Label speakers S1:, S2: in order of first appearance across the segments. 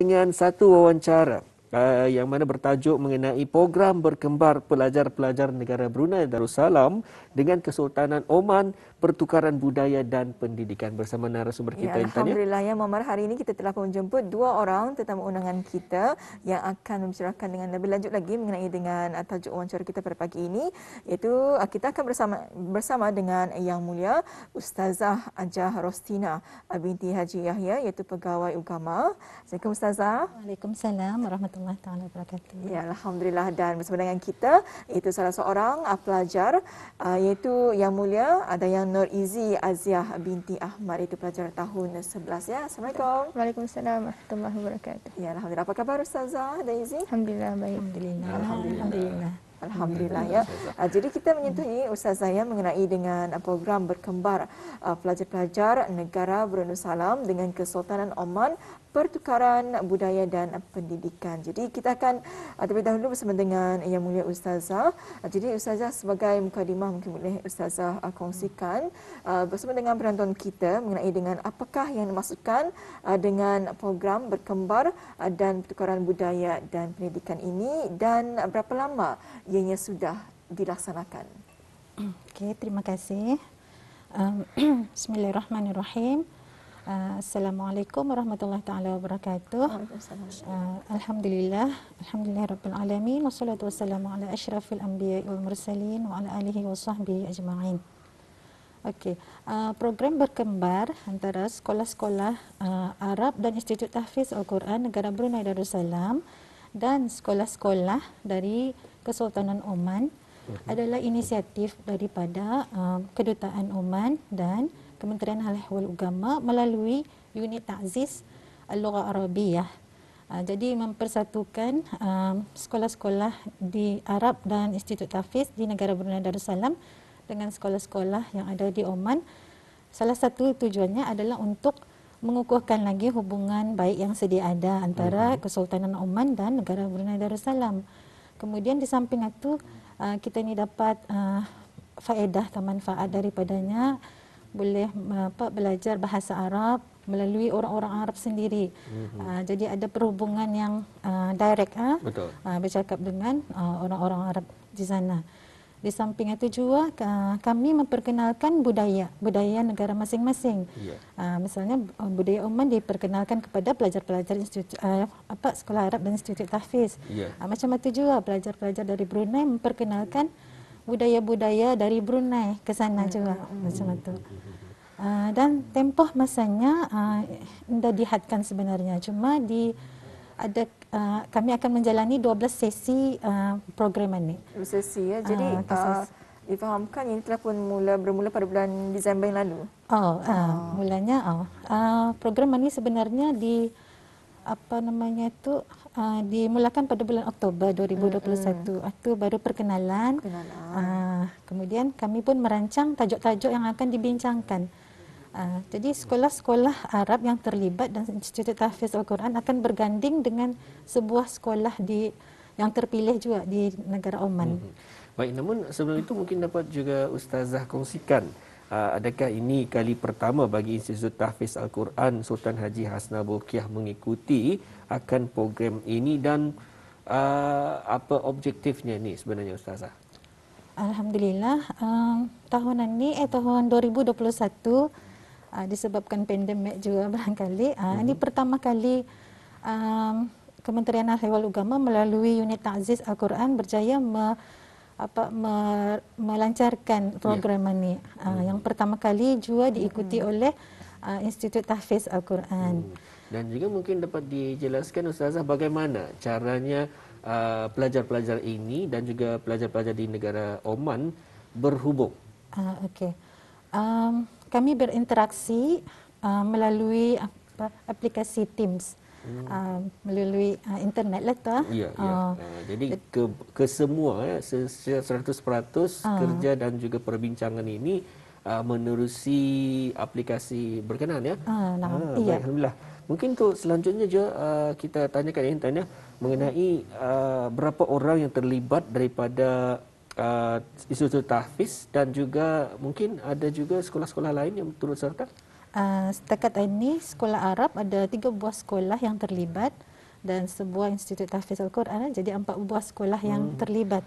S1: dengan satu wawancara. Eh, yang mana bertajuk mengenai program berkembar pelajar-pelajar negara Brunei Darussalam dengan Kesultanan Oman pertukaran budaya dan pendidikan bersama narasumber kita ya, Alhamdulillah
S2: yang Mamar hari ini kita telah menjemput dua orang tetamu undangan kita yang akan membicarakan dengan lebih lanjut lagi mengenai dengan eh, tajuk wawancara kita pada pagi ini iaitu eh, kita akan bersama bersama dengan Yang Mulia Ustazah Ajah Rostina binti Haji Yahya iaitu pegawai Ugama. Assalamualaikum
S3: Ustazah. Waalaikumsalam warahmatullahi warahmatullahi wabarakatuh. Ya,
S2: alhamdulillah dan bersama dengan kita itu salah seorang uh, pelajar uh, iaitu yang mulia ada ah, yang Nur Izi Aziah binti Ahmad itu pelajar tahun 11 ya. Assalamualaikum.
S4: Waalaikumsalam warahmatullahi wabarakatuh.
S2: Ya, alhamdulillah. Apa khabar ustazah dan Izi? Alhamdulillah baik. Alhamdulillah. alhamdulillah. alhamdulillah. Alhamdulillah ya. Jadi kita menyentuh ini Ustaz saya mengenai dengan program berkembar pelajar-pelajar negara Brunei Salam dengan Kesultanan Oman pertukaran budaya dan pendidikan. Jadi kita akan ah, terlebih dahulu bersama dengan Yang Mulia Ustazah. Ah, jadi Ustazah sebagai mukadimah mungkin boleh Ustazah ah, kongsikan bersama dengan penonton kita mengenai dengan apakah yang dimaksudkan dengan program berkembar dan pertukaran budaya dan pendidikan ini dan berapa lama ianya sudah
S3: dilaksanakan. Okay, terima kasih. Bismillahirrahmanirrahim. Ah, Assalamualaikum warahmatullahi taala wabarakatuh. Ah, alhamdulillah, alhamdulillah rabbil alamin wassalatu wassalamu ala asyrafil anbiya wal mursalin wa ala alihi washabbihi ajmain. Okey, ah, program berkembar antara sekolah-sekolah Arab dan Institut Tahfiz Al-Quran Negara Brunei Darussalam dan sekolah-sekolah dari Kesultanan Oman adalah inisiatif daripada kedutaan Oman dan Kementerian Hal Ehwal Agama melalui unit Ta'ziz Al-Lughah eh, Arabiyah. Eh, jadi mempersatukan eh, sekolah-sekolah di Arab dan Institut Tafiz di negara Brunei Darussalam dengan sekolah-sekolah yang ada di Oman. Salah satu tujuannya adalah untuk mengukuhkan lagi hubungan baik yang sedia ada antara mhm. Kesultanan Oman dan negara Brunei Darussalam. Kemudian di samping itu kita ini dapat faedah atau manfaat daripadanya boleh eh, apa belajar bahasa Arab melalui orang-orang Arab sendiri. Mm-hmm. Uh, jadi ada perhubungan yang uh, direct ah uh, uh, bercakap dengan uh, orang-orang Arab di sana. Di samping itu juga uh, kami memperkenalkan budaya budaya negara masing-masing. Yeah. Uh, misalnya eh, budaya Oman diperkenalkan kepada pelajar-pelajar institut uh, apa sekolah Arab dan institut tahfiz. Yeah. Uh, macam itu juga pelajar-pelajar dari Brunei memperkenalkan mm budaya-budaya dari Brunei ke sana hmm. juga hmm. macam hmm. tu. Uh, dan tempoh masanya uh, dah dihadkan sebenarnya cuma di ada uh, kami akan menjalani 12 sesi uh, program ini. Sesi
S2: ya. Jadi uh, uh, difahamkan ini telah pun mula bermula pada bulan Disember yang lalu.
S3: Oh, uh, oh. mulanya oh. Uh, program ini sebenarnya di apa namanya itu Uh, dimulakan pada bulan Oktober 2021 itu mm-hmm. baru perkenalan, perkenalan. Uh, kemudian kami pun merancang tajuk-tajuk yang akan dibincangkan uh, jadi sekolah-sekolah Arab yang terlibat dan cerita Tahfiz Al-Quran akan berganding dengan sebuah sekolah di yang terpilih juga di negara Oman
S1: mm-hmm. baik namun sebelum itu mungkin dapat juga ustazah kongsikan Ah, adakah ini kali pertama bagi Institut Tahfiz Al-Quran Sultan Haji Hasna Bukiah mengikuti akan program ini dan uh, apa objektifnya ni sebenarnya ustazah
S3: Alhamdulillah um, ah, tahun ini eh tahun 2021 Uh, disebabkan pandemik juga barangkali. Uh, hmm Ini mhm. pertama kali um, Kementerian Ahli Ugama melalui unit Ta'ziz Al-Quran berjaya me- apa melancarkan program yeah. ini. Uh, hmm. Yang pertama kali juga diikuti hmm. oleh uh, Institut Tahfiz Al-Quran. Hmm.
S1: Dan juga mungkin dapat dijelaskan ustazah bagaimana caranya uh, pelajar-pelajar ini dan juga pelajar-pelajar di negara Oman berhubung.
S3: Uh, okay. um, kami berinteraksi uh, melalui apa, aplikasi Teams. Hmm uh, melalui uh, internet lah tu. Ah. Ya, ya. Uh, uh,
S1: jadi ke, ke semua, ya, 100% uh, kerja dan juga perbincangan ini uh, menerusi aplikasi berkenaan ya? Uh, nah, uh, baik, Alhamdulillah. Mungkin tu selanjutnya je uh, kita tanyakan ya, tanya mengenai uh, berapa orang yang terlibat daripada uh, isu tahfiz dan juga mungkin ada juga sekolah-sekolah lain yang turut serta?
S3: Ah, setakat ini sekolah Arab ada tiga buah sekolah yang terlibat dan sebuah institut tahfiz al-Quran jadi empat buah sekolah hmm. yang terlibat.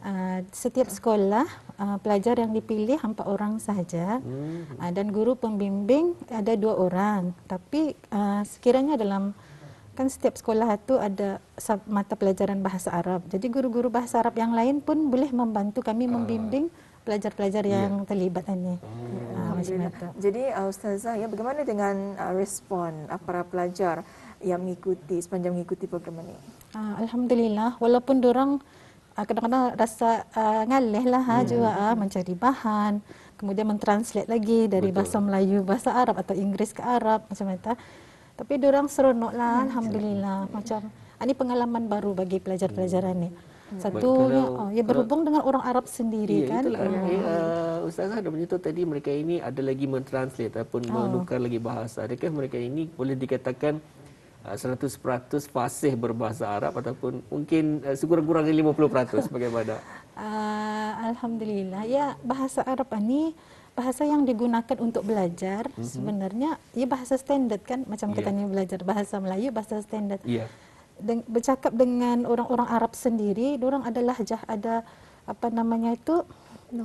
S3: Uh, setiap sekolah uh, pelajar yang dipilih empat orang sahaja hmm. uh, dan guru pembimbing ada dua orang. Tapi uh, sekiranya dalam kan setiap sekolah itu ada mata pelajaran bahasa Arab. Jadi guru-guru bahasa Arab yang lain pun boleh membantu kami membimbing uh pelajar-pelajar yeah. yang terlibat ini. Hmm. Uh,
S2: Jadi uh, ustazah ya bagaimana dengan uh, respon uh, para pelajar yang mengikuti sepanjang mengikuti program ini?
S3: Uh, alhamdulillah walaupun dorang uh, kadang-kadang rasa uh, ngalih lah hmm. juga uh, mencari bahan kemudian mentranslate lagi dari Betul. bahasa Melayu bahasa Arab atau Inggeris ke Arab macam itu. Tapi dorang seronok lah, hmm. alhamdulillah. Macam, ini pengalaman baru bagi pelajar-pelajaran ini. Hmm. Hmm. Satu ya, kalau, uh, oh, yang berhubung dengan orang Arab sendiri ya, kan. Itulah, hmm.
S1: uh, Ustazah ada menyentuh tadi mereka ini ada lagi mentranslate ataupun oh. menukar lagi bahasa. Adakah mereka ini boleh dikatakan 100% eh, fasih berbahasa Arab ataupun mungkin uh, sekurang-kurangnya 50% bagaimana?
S3: Uh, Alhamdulillah. Ya, bahasa Arab ini bahasa yang digunakan untuk belajar mm-hmm. sebenarnya ya bahasa standard kan macam yeah. kita ini belajar bahasa Melayu bahasa standard. Yeah deng, bercakap dengan orang-orang Arab sendiri, orang ada lahjah, ada apa namanya itu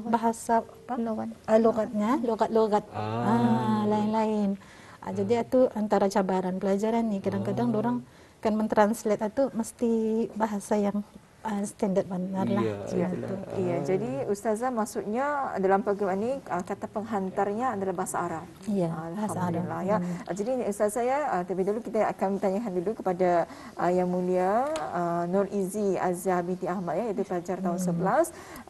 S3: bahasa apa? Logat. Uh, logatnya, logat-logat. Ah. ah, lain-lain. Ah, jadi hmm. itu antara cabaran pelajaran ni kadang-kadang oh. orang kan mentranslate itu mesti bahasa yang uh, standard manner lah. Ya,
S2: ya, jadi ustazah maksudnya dalam program ini uh, kata penghantarnya adalah bahasa Arab. Ya, bahasa Arab. Ya. Hmm. Jadi ustazah ya, uh, terlebih dahulu kita akan tanyakan dulu kepada uh, yang mulia uh, Nur Izi Azza binti Ahmad ya, itu pelajar tahun hmm.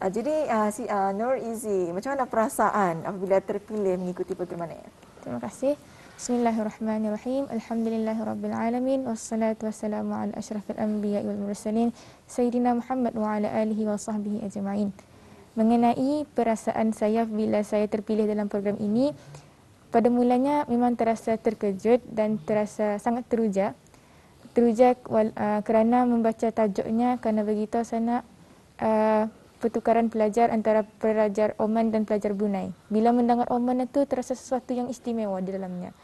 S2: 11. Uh, jadi uh, si uh, Nur Izi, macam mana perasaan apabila terpilih mengikuti program ini? Terima kasih. Bismillahirrahmanirrahim.
S4: Alhamdulillahirrabbilalamin. Wassalatu wassalamu ala ashrafil anbiya wal mursalin. Sayyidina Muhammad wa ala alihi wa ajma'in. Mengenai perasaan saya bila saya terpilih dalam program ini, pada mulanya memang terasa terkejut dan terasa sangat teruja. Teruja ah, kerana membaca tajuknya kerana begitu saya nak ah, pertukaran pelajar antara pelajar Oman dan pelajar Brunei. Bila mendengar Oman itu terasa sesuatu yang istimewa di dalamnya.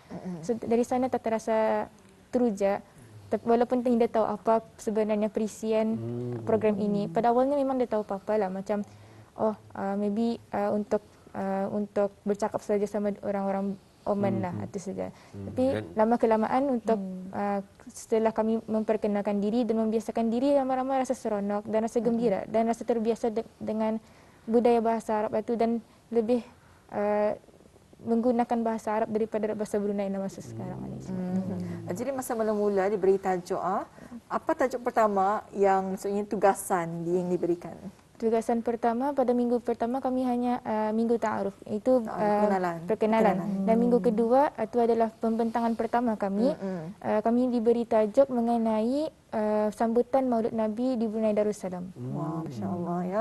S4: So, dari sana tak terasa teruja walaupun dia tahu apa sebenarnya perisian hmm. program ini. Pada awalnya memang dia tahu apa-apa lah macam oh uh, maybe uh, untuk uh, untuk bercakap saja sama orang-orang Omen hmm. lah hmm. atau saja. Hmm. Tapi lama kelamaan untuk hmm. uh, setelah kami memperkenalkan diri dan membiasakan diri ramai-ramai rasa seronok dan rasa gembira hmm. dan rasa terbiasa de- dengan budaya bahasa Arab itu dan lebih uh, menggunakan bahasa Arab daripada bahasa Brunei dalam masa sekarang ini. Hmm.
S2: Hmm. Jadi masa mula-mula diberi tajuk ah, apa tajuk pertama yang maksudnya tugasan yang diberikan? Tugasan
S4: pertama pada minggu pertama kami hanya uh, minggu ta'aruf itu uh, perkenalan. perkenalan. Hmm. Dan minggu hmm. kedua eh, itu adalah pembentangan pertama kami. Hmm, Uh, kami diberi tajuk mengenai uh, sambutan Maulid Nabi di Brunei Darussalam. Wah, wow, hmm. masya
S2: ya.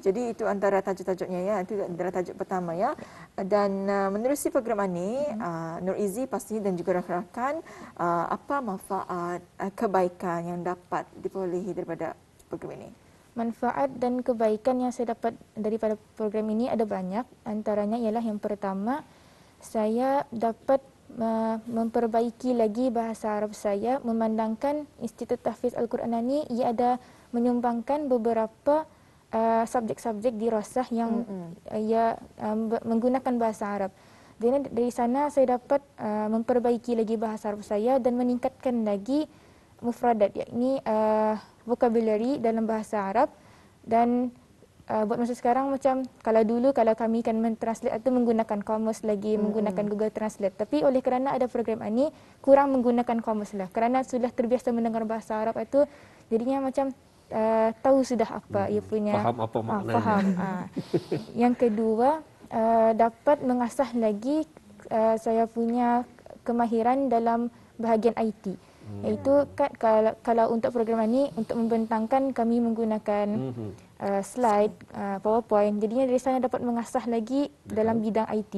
S2: Jadi itu antara tajuk-tajuknya ya, itu adalah tajuk pertama ya. Dan uh, menerusi program ini, uh, Nur Izi pasti dan juga rakan-rakan uh, apa manfaat uh, kebaikan yang dapat diperolehi daripada program ini?
S4: Manfaat dan kebaikan yang saya dapat daripada program ini ada banyak. Antaranya ialah yang pertama, saya dapat uh, memperbaiki lagi bahasa Arab saya memandangkan Institut Tahfiz Al-Quran ini ia ada menyumbangkan beberapa uh, subjek-subjek di Rasah yang mm-hmm. ia um, menggunakan bahasa Arab. Dan dari sana saya dapat uh, memperbaiki lagi bahasa Arab saya dan meningkatkan lagi mufradat yakni uh, vocabulary dalam bahasa Arab dan uh, buat masa sekarang macam kalau dulu kalau kami kan mentranslate atau menggunakan komus lagi hmm. menggunakan Google Translate tapi oleh kerana ada program ini kurang menggunakan komus lah kerana sudah terbiasa mendengar bahasa Arab itu jadinya macam uh, tahu sudah apa hmm. ia punya faham apa ah, maknanya ah, faham ah. yang kedua uh, dapat mengasah lagi uh, saya punya kemahiran dalam bahagian IT. Hmm hmm. iaitu kad kalau kalau untuk program ini untuk membentangkan kami menggunakan hmm. uh, slide uh, powerpoint jadinya dari sana dapat mengasah lagi Betul. dalam bidang IT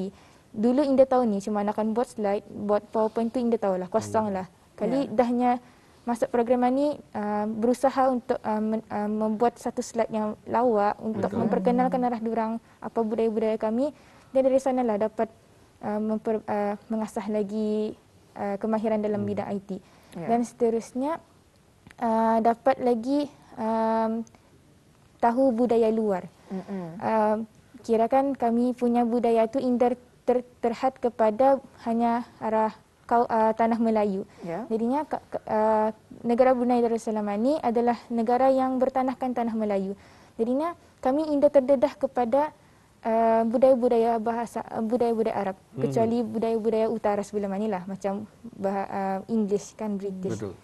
S4: dulu indah tahu ni cuma nak kan buat slide buat powerpoint tu indah tahulah hmm. lah. kali yeah. dahnya masuk program ini uh, berusaha untuk uh, men, uh, membuat satu slide yang lawa untuk Betul. memperkenalkan arah durang apa budaya-budaya kami dan dari sana lah dapat uh, memper, uh, mengasah lagi uh, kemahiran dalam hmm. bidang IT yeah. dan seterusnya uh, dapat lagi um, tahu budaya luar. Mm-hmm. Uh, kirakan kami punya budaya itu inter ter, terhad kepada hanya arah kau uh, tanah Melayu. Yeah. Jadinya uh, negara Brunei Darussalam ini adalah negara yang bertanahkan tanah Melayu. Jadinya kami indah terdedah kepada uh, budaya-budaya bahasa uh, budaya-budaya Arab hmm. kecuali budaya-budaya utara sebelum manilah macam bah, uh, English kan British. Betul.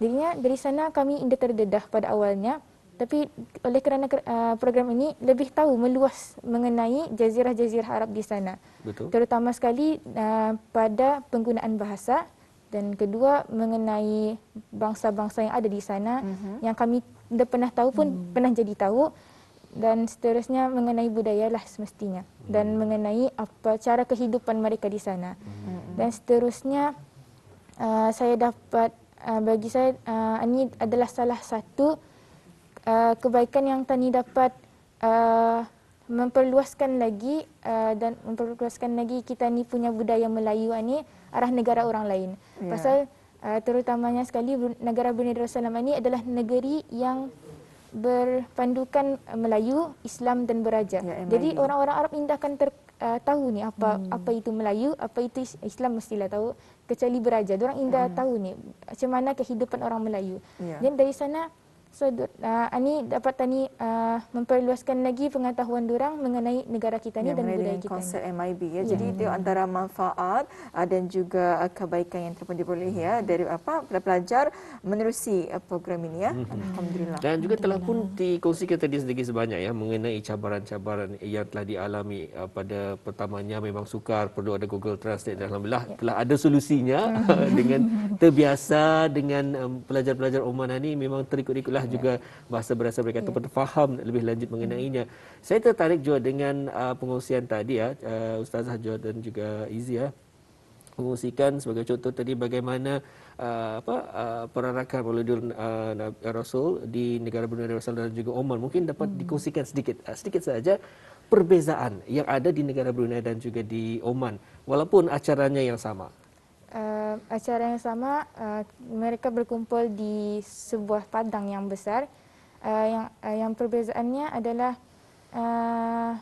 S4: Jadinya dari sana kami indah terdedah pada awalnya tapi oleh kerana uh, program ini lebih tahu meluas mengenai jazirah-jazirah Arab di sana. Betul. Terutama sekali uh, pada penggunaan bahasa dan kedua mengenai bangsa-bangsa yang ada di sana mm-hmm. yang kami dah pernah tahu pun mm pernah jadi tahu dan seterusnya mengenai budaya lah semestinya dan hmm. mengenai apa cara kehidupan mereka di sana hmm. dan seterusnya uh, saya dapat uh, bagi saya uh, ini adalah salah satu uh, kebaikan yang Tani dapat uh, memperluaskan lagi uh, dan memperluaskan lagi kita ni punya budaya Melayu ini arah negara orang lain yeah. pasal uh, terutamanya sekali negara Brunei Darussalam ini adalah negeri yang berpandukan eh, Melayu, Islam dan Beraja. Ya, eh, Jadi orang-orang Arab indahkan ter Uh, tahu ni apa hmm. apa itu Melayu, apa itu Islam mestilah tahu kecuali beraja. Orang indah hmm. tahu ni macam mana kehidupan orang Melayu. Yeah. Ya. Dan dari sana So uh, ah, ini dapat tani uh, ah, memperluaskan lagi pengetahuan orang mengenai negara kita ni ya, dan budaya kita. Mengenai Konsep ni.
S2: MIB ya. ya Jadi ya. itu hmm. antara manfaat uh, dan juga uh, kebaikan yang terpendiri boleh ya hmm. dari apa pelajar menerusi uh, program ini ya. Hmm. Alhamdulillah. Dan juga telah pun
S1: dikongsikan tadi sedikit sebanyak ya mengenai cabaran-cabaran yang telah dialami uh, pada pertamanya memang sukar perlu ada Google Translate dan alhamdulillah ya. telah ada solusinya dengan terbiasa dengan um, pelajar-pelajar Oman ini memang terikut-ikutlah yeah. Ya. juga bahasa berasa mereka yeah. Ya. faham lebih lanjut hmm. mengenainya. Mm. Saya tertarik juga dengan uh, pengungsian tadi ya, uh, Ustazah Jordan juga Izzy ya. Pengungsikan sebagai contoh tadi bagaimana uh, apa uh, perarakan Maulidul uh, uh, Rasul di negara Brunei Darussalam dan juga Oman. Mungkin dapat mm. dikongsikan sedikit, uh, sedikit saja perbezaan yang ada di negara Brunei dan juga di Oman walaupun acaranya yang sama
S4: uh, acara yang sama uh, mereka berkumpul di sebuah padang yang besar uh, yang uh, yang perbezaannya adalah uh,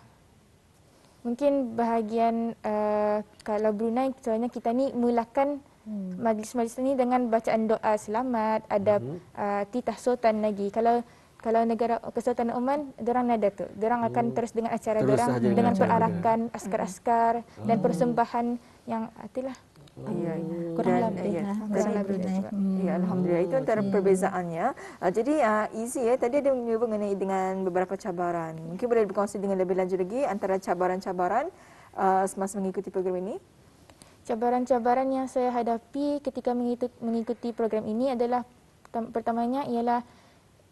S4: mungkin bahagian uh, kalau Brunei contohnya kita ni mulakan hmm. majlis-majlis ini dengan bacaan doa selamat ada hmm. uh, titah sultan lagi kalau kalau negara kesultanan Oman derang nada tu derang akan hmm. terus dengan acara derang dengan, dengan perarakan askar-askar hmm. dan persembahan yang atilah
S2: Ya, kurang lebih Kurang lebih hmm. Alhamdulillah. Itu antara okay. perbezaannya. Uh, jadi uh, easy ya. Eh. Tadi ada menyebut mengenai dengan beberapa cabaran. Mungkin boleh berkongsi dengan lebih lanjut lagi antara cabaran-cabaran uh, ah, semasa mengikuti program ini. Cabaran-cabaran yang saya hadapi ketika mengikuti program ini adalah
S4: pertamanya ialah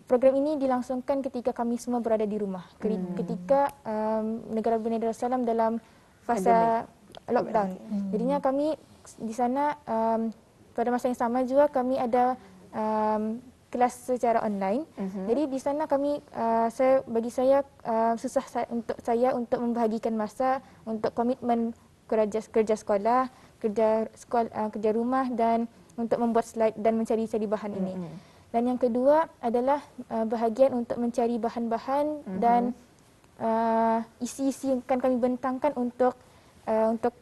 S4: program ini dilangsungkan ketika kami semua berada di rumah. Hmm. Ketika um, negara Brunei Darussalam dalam fasa lockdown. Hmm. Jadinya kami di sana um, pada masa yang sama juga kami ada um, kelas secara online. Mm-hmm. Jadi di sana kami uh, saya bagi saya uh, susah sa- untuk saya untuk membahagikan masa untuk komitmen kerja kerja sekolah, kerja sekolah, uh, kerja rumah dan untuk membuat slide dan mencari-cari bahan mm-hmm. ini. Mhm. Dan yang kedua adalah uh, bahagian untuk mencari bahan-bahan mm-hmm. dan uh, isi-isi yang akan kami bentangkan untuk uh, untuk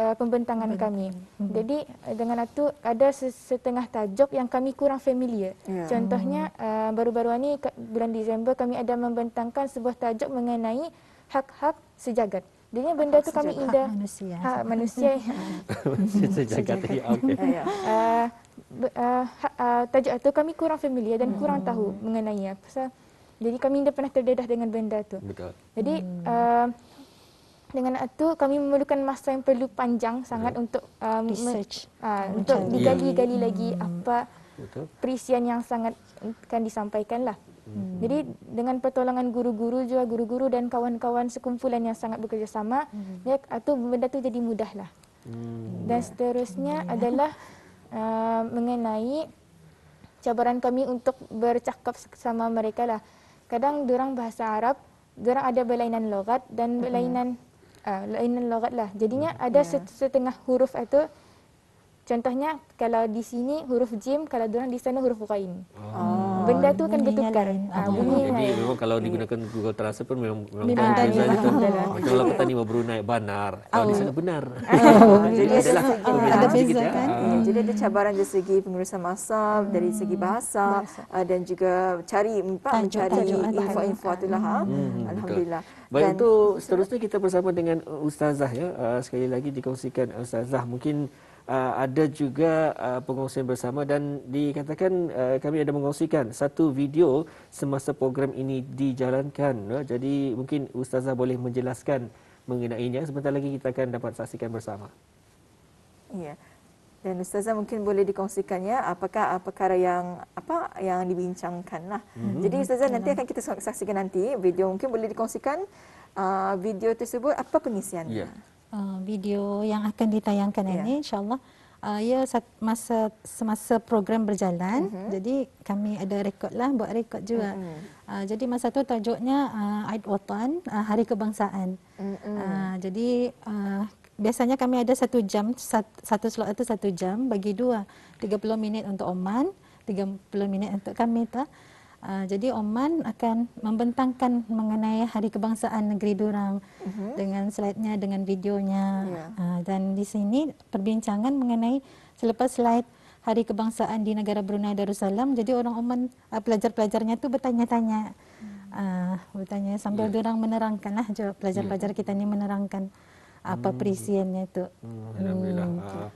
S4: Uh, pembentangan kami. Hmm. Jadi uh, dengan itu ada setengah tajuk yang kami kurang familiar. Yeah. Contohnya hmm. Uh, baru-baru ini bulan Disember kami ada membentangkan sebuah tajuk mengenai hak-hak sejagat. Jadi benda hak tu kami indah. Hak manusia. sejagat. tajuk itu kami kurang familiar dan hmm. kurang tahu hmm. mengenai apa. Jadi kami tidak pernah terdedah dengan benda tu. Jadi hmm. uh, dengan anak tu kami memerlukan masa yang perlu panjang sangat yeah. untuk um, research uh, untuk digali-gali yeah. Hmm. lagi apa Betul. perisian yang sangat akan disampaikan lah. Mm. Jadi dengan pertolongan guru-guru juga guru-guru dan kawan-kawan sekumpulan yang sangat bekerjasama, mm. ya atau ah, benda tu jadi mudah lah. Mm. Dan seterusnya mm. adalah uh, mengenai cabaran kami untuk bercakap sama mereka lah. Kadang orang bahasa Arab, orang ada belainan logat dan hmm. belainan mm uh, ah, lain logat lah. Jadinya hmm. ada yeah. Ya. setengah huruf itu. Contohnya kalau di sini huruf jim, kalau di sana huruf kain. Oh. Hmm benda tu akan bertukar bunyi kan. Ah, jadi memang
S1: kalau digunakan Google Translate pun memang memang lah. lah. ah, benar itu. Kalau kata petani baru naik banar, oh. kalau di sana benar. Ah, oh, jadi adalah ada lah beza ya. kan. Ah. Hmm. Jadi
S2: ada cabaran dari segi pengurusan masa, dari hmm. segi bahasa dan juga cari empat mencari info-info itulah. Hmm. Alhamdulillah. Baik itu
S1: seterusnya kita bersama dengan ustazah ya. Sekali lagi dikongsikan ustazah mungkin uh, ada juga uh, ah, pengongsian bersama dan dikatakan uh, kami ada mengongsikan satu video semasa program ini dijalankan. Uh, jadi mungkin Ustazah boleh menjelaskan mengenai ini. Sebentar lagi kita akan dapat saksikan bersama.
S2: Ya. Yeah. Dan Ustazah mungkin boleh dikongsikannya apakah perkara yang apa yang dibincangkan lah. Mm-hmm. Jadi Ustazah nanti akan kita saksikan nanti video mungkin boleh dikongsikan uh, video tersebut apa pengisiannya. Yeah.
S3: Uh, video yang akan ditayangkan yeah. ini insyaallah uh, ya masa semasa program berjalan mm-hmm. jadi kami ada rekodlah buat rekod juga mm-hmm. uh, jadi masa tu tajuknya uh, Aid Watan uh, Hari Kebangsaan
S2: mm-hmm. uh,
S3: jadi uh, biasanya kami ada satu jam satu slot itu satu jam bagi dua 30 minit untuk Oman 30 minit untuk kami tu Ah, jadi Oman akan membentangkan mengenai Hari Kebangsaan Negeri Durang uh mhm. -huh. dengan slide-nya, dengan videonya. Yeah. Ya. Uh, dan di sini perbincangan mengenai selepas slide Hari Kebangsaan di Negara Brunei Darussalam, jadi orang Oman, uh, pelajar-pelajarnya tu bertanya-tanya. Uh, bertanya sambil yeah. Durang menerangkan lah, pelajar-pelajar ya. kita ni menerangkan apa hmm. perisiannya itu.
S1: Hmm. Uh,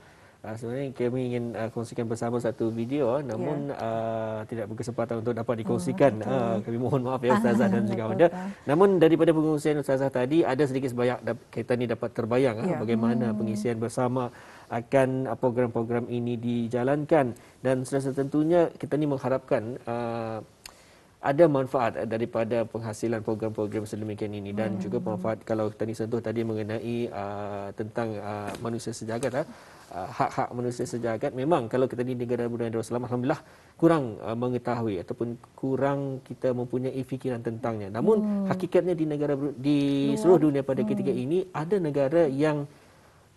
S1: Uh, sebenarnya kami ingin uh, kongsikan bersama satu video ah, namun yeah. Ya. uh, tidak berkesempatan untuk dapat oh, dikongsikan. Oh, okay. uh, kami mohon maaf ya ustazah dan juga anda. Namun daripada pengungsian ustazah tadi ada sedikit sebanyak kita ni dapat terbayang yeah. uh, ya. bagaimana hmm. pengisian bersama akan program-program ini dijalankan dan sudah tentunya kita ni mengharapkan uh, ada manfaat daripada penghasilan program-program sedemikian ini dan hmm. juga manfaat kalau tadi sentuh tadi mengenai uh, tentang uh, manusia sejagat uh, uh hak-hak manusia sejagat memang kalau kita di negara Brunei selamat alhamdulillah kurang uh, mengetahui ataupun kurang kita mempunyai fikiran tentangnya namun hmm. hakikatnya di negara di seluruh dunia pada hmm. ketika ini ada negara yang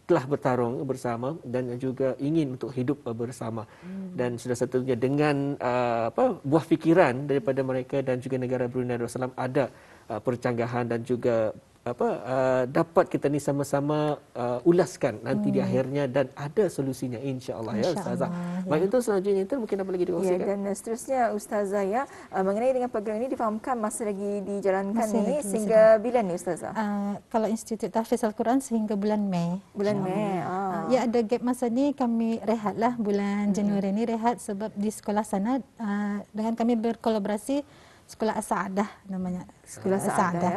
S1: telah bertarung bersama dan juga ingin untuk hidup bersama hmm. dan sudah satunya dengan uh, apa buah fikiran daripada mereka dan juga negara Brunei Darussalam ada uh, percanggahan dan juga apa uh, dapat kita ni sama-sama uh, ulaskan nanti hmm. di akhirnya dan ada solusinya insyaallah Insya ya ustazah. Allah, ya. Baik ya. selanjutnya itu mungkin apa lagi ya, dikongsikan? Ya dan
S2: uh, seterusnya ustazah ya uh, mengenai dengan program ini difahamkan masih lagi dijalankan masih ni sehingga masalah. bila ni ustazah?
S3: Uh, kalau Institut Tahfiz Al-Quran sehingga bulan Mei. Bulan Mei. Oh. ya ada gap masa ni kami rehatlah bulan hmm. Januari ni rehat sebab di sekolah sana uh, dengan kami berkolaborasi Sekolah Asadah namanya sekolah Saada, ah, Saada.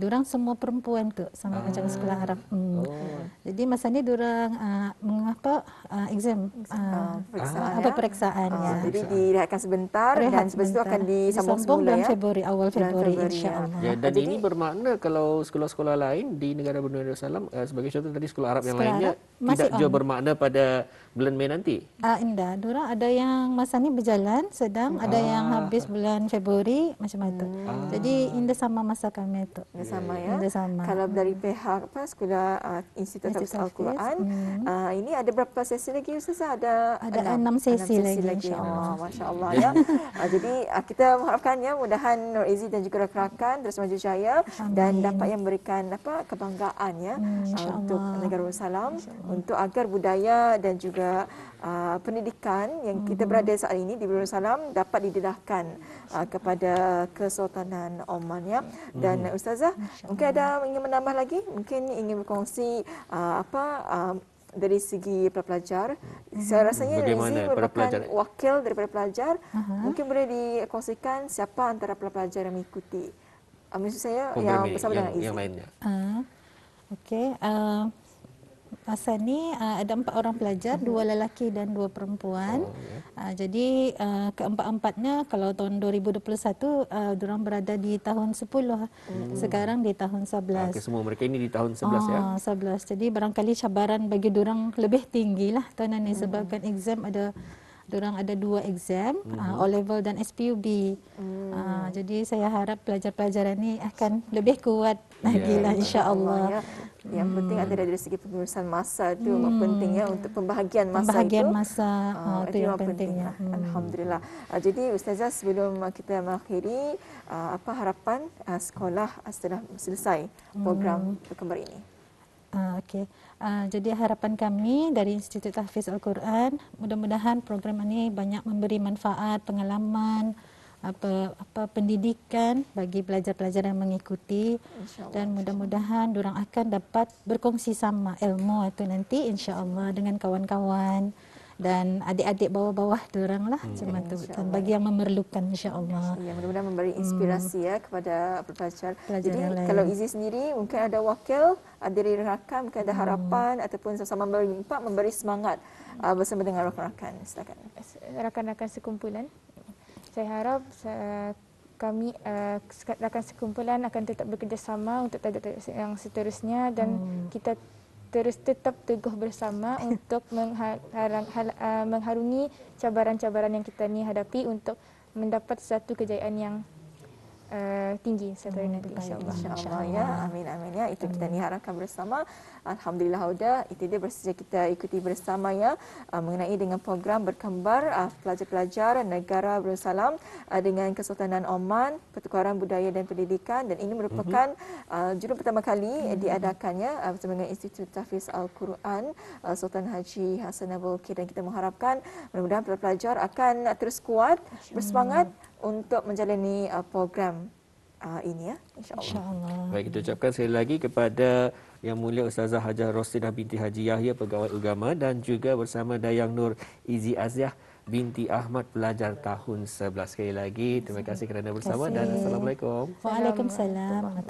S3: ya. Oh. Uh, semua perempuan tu sama macam sekolah Arab. Hmm. Oh. Jadi masa ni diorang uh, mengapa uh, exam, exam. Uh, apa ya? periksaan oh, ya. Jadi direhatkan
S2: sebentar Rehat dan sebab itu akan disambung semula dalam ya. Februari awal Februari, Februari ya. insya-Allah. Ya. ya
S1: dan jadi, ini bermakna kalau sekolah-sekolah lain di negara Brunei Darussalam uh, sebagai contoh tadi sekolah Arab sekolah yang lainnya Arab tidak juga bermakna pada bulan Mei nanti.
S3: Ah uh, indah. Diorang ada yang masa ni berjalan sedang ada yang habis bulan Februari macam macam Hmm. Ah. Jadi in the sama masa kami itu, the sama ya. In sama. Kalau dari pihak apa sekolah uh, Institut Tafsir Al-Quran, mm.
S2: uh, ini ada berapa sesi lagi ustazah? Ada ada enam, enam, sesi, enam sesi lagi, lagi. insyaallah. Oh, Masya-Allah ya. uh, jadi uh, kita mengharapkan ya mudahan Nur Izzy dan juga rakan-rakan terus maju jaya Amin. dan dapat yang memberikan apa kebanggaan ya mm, uh, untuk negara Salam untuk agar budaya dan juga Ah, pendidikan yang kita mm-hmm. berada saat ini di Brunei Salam dapat didedahkan uh, kepada Kesultanan Oman ya. Dan hmm. ustazah, mungkin ada ingin menambah lagi? Mungkin ingin berkongsi uh, apa uh, dari segi pelajar mm-hmm. saya rasanya Bagaimana merupakan wakil daripada pelajar uh-huh. mungkin boleh dikongsikan siapa antara pelajar yang mengikuti maksud saya Kumbami, yang bersama yang, dengan Lizzie yang
S3: lainnya uh, okay. uh, Hasan ni uh, ada empat orang pelajar, uh-huh. dua lelaki dan dua perempuan. Oh, okay. Ya. uh, jadi uh, keempat-empatnya kalau tahun 2021 uh, diorang berada di tahun 10. Uh-huh. Hmm. Sekarang di tahun 11. Okay, semua
S1: mereka ini di tahun 11 uh, ya. 11.
S3: Ah, jadi barangkali cabaran bagi orang lebih tinggi lah tahun ini uh-huh. Hmm. sebabkan exam ada orang ada dua exam mm -hmm. uh, O level dan SPUB. Mm. Uh, ah, jadi saya harap pelajar pelajar ini akan lebih kuat ya, lagi yeah. lah insya Ya. Yang penting hmm. ada dari segi pengurusan masa itu
S2: mm. pentingnya untuk pembahagian masa pembahagian itu. Pembahagian masa uh, itu yang pentingnya. pentingnya. Lah, lah. Mm. Alhamdulillah. Uh, jadi ustazah sebelum kita mengakhiri uh, apa harapan uh, sekolah setelah
S3: selesai hmm. program mm. kemarin ini? Ah, okay. Uh, ah, jadi harapan kami dari Institut Tahfiz Al-Quran, mudah-mudahan program ini banyak memberi manfaat, pengalaman, apa, apa pendidikan bagi pelajar-pelajar yang mengikuti dan mudah-mudahan durang akan dapat berkongsi sama ilmu atau nanti insya Allah dengan kawan-kawan dan adik-adik bawah-bawah tu oranglah hmm. macam hmm. tu dan bagi yang memerlukan insya-Allah. Ya,
S2: mudah-mudahan memberi hmm. inspirasi hmm. ya kepada pelajar. pelajar Jadi lain. kalau izin sendiri mungkin ada wakil ada rakan mungkin ada hmm. harapan hmm. ataupun sesama memberi impak memberi semangat uh, bersama dengan rakan-rakan. Silakan.
S4: Rakan-rakan sekumpulan. Saya harap saya kami uh, akan sekumpulan akan tetap bekerjasama untuk tajuk-tajuk yang seterusnya dan hmm. kita terus tetap teguh bersama untuk ah, mengharungi cabaran-cabaran yang kita ni hadapi untuk mendapat satu kejayaan yang uh, tinggi satu hari nanti
S2: insyaallah insyaallah ya amin amin ya itu amin. kita niharakan bersama alhamdulillah Huda itu dia bersedia kita ikuti bersama ya uh, mengenai dengan program berkembar uh, pelajar-pelajar negara Brunei uh, ah, dengan Kesultanan Oman pertukaran budaya dan pendidikan dan ini merupakan uh, mhm. jurum pertama kali uh, mhm. diadakannya uh, bersama dengan Institut Tahfiz Al-Quran uh, Sultan Haji Hassan Abdul Dan kita mengharapkan mudah-mudahan pelajar akan terus kuat bersemangat untuk menjalani uh, program uh, ini ya insyaallah. InsyaAllah.
S1: Baik kita ucapkan sekali lagi kepada yang mulia Ustazah Hajar Rosidah binti Haji Yahya pegawai agama dan juga bersama Dayang Nur Izi Aziah binti Ahmad pelajar tahun 11 sekali lagi terima kasih kerana bersama kasih. dan assalamualaikum.
S3: Waalaikumsalam.